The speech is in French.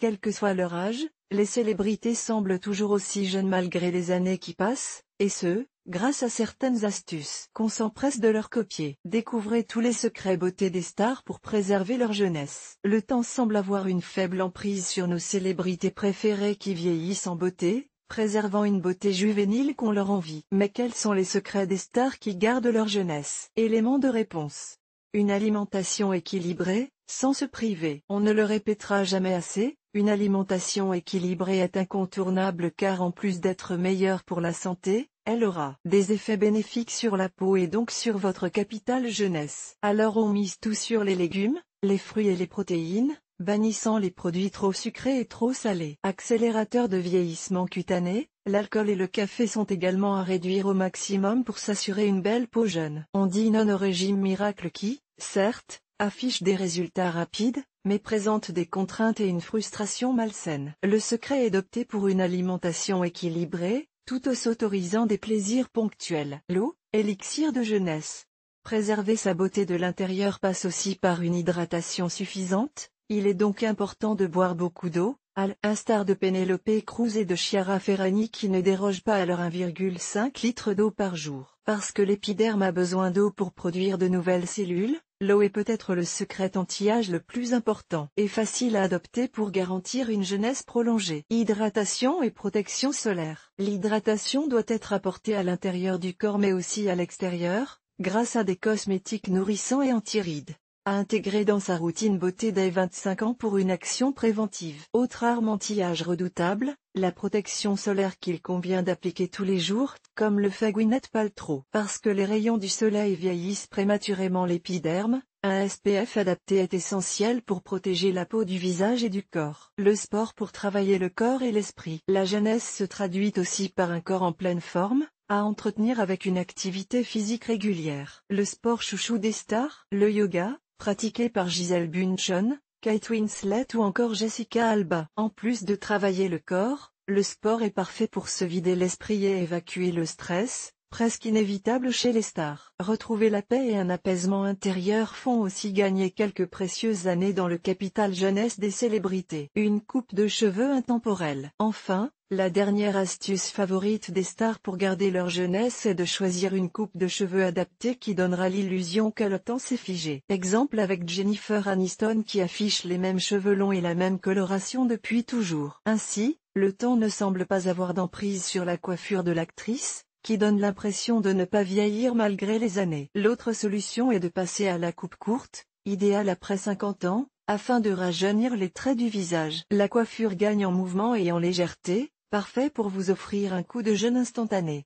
Quel que soit leur âge, les célébrités semblent toujours aussi jeunes malgré les années qui passent, et ce, grâce à certaines astuces qu'on s'empresse de leur copier. Découvrez tous les secrets beauté des stars pour préserver leur jeunesse. Le temps semble avoir une faible emprise sur nos célébrités préférées qui vieillissent en beauté, préservant une beauté juvénile qu'on leur envie. Mais quels sont les secrets des stars qui gardent leur jeunesse Éléments de réponse. Une alimentation équilibrée, sans se priver, on ne le répétera jamais assez, une alimentation équilibrée est incontournable car en plus d'être meilleure pour la santé, elle aura des effets bénéfiques sur la peau et donc sur votre capital jeunesse. Alors on mise tout sur les légumes, les fruits et les protéines, bannissant les produits trop sucrés et trop salés. Accélérateur de vieillissement cutané, l'alcool et le café sont également à réduire au maximum pour s'assurer une belle peau jeune. On dit non au régime miracle qui, certes, affiche des résultats rapides, mais présente des contraintes et une frustration malsaine. Le secret est d'opter pour une alimentation équilibrée, tout en s'autorisant des plaisirs ponctuels. L'eau, élixir de jeunesse. Préserver sa beauté de l'intérieur passe aussi par une hydratation suffisante, il est donc important de boire beaucoup d'eau, un star de Penelope Cruz et de Chiara Ferrani qui ne dérogent pas à leur 1,5 litre d'eau par jour. Parce que l'épiderme a besoin d'eau pour produire de nouvelles cellules, l'eau est peut-être le secret anti-âge le plus important et facile à adopter pour garantir une jeunesse prolongée. Hydratation et protection solaire. L'hydratation doit être apportée à l'intérieur du corps mais aussi à l'extérieur, grâce à des cosmétiques nourrissants et anti-rides à intégrer dans sa routine beauté dès 25 ans pour une action préventive. Autre arme anti-âge redoutable, la protection solaire qu'il convient d'appliquer tous les jours, comme le fait Gwyneth Paltrow. Parce que les rayons du soleil vieillissent prématurément l'épiderme, un SPF adapté est essentiel pour protéger la peau du visage et du corps. Le sport pour travailler le corps et l'esprit. La jeunesse se traduit aussi par un corps en pleine forme, à entretenir avec une activité physique régulière. Le sport chouchou des stars, le yoga, pratiquée par Giselle Bunchon, Kate Winslet ou encore Jessica Alba. En plus de travailler le corps, le sport est parfait pour se vider l'esprit et évacuer le stress, presque inévitable chez les stars. Retrouver la paix et un apaisement intérieur font aussi gagner quelques précieuses années dans le capital jeunesse des célébrités. Une coupe de cheveux intemporelle. Enfin, la dernière astuce favorite des stars pour garder leur jeunesse est de choisir une coupe de cheveux adaptée qui donnera l'illusion que le temps s'est figé. Exemple avec Jennifer Aniston qui affiche les mêmes cheveux longs et la même coloration depuis toujours. Ainsi, le temps ne semble pas avoir d'emprise sur la coiffure de l'actrice, qui donne l'impression de ne pas vieillir malgré les années. L'autre solution est de passer à la coupe courte, idéale après 50 ans, afin de rajeunir les traits du visage. La coiffure gagne en mouvement et en légèreté, Parfait pour vous offrir un coup de jeûne instantané.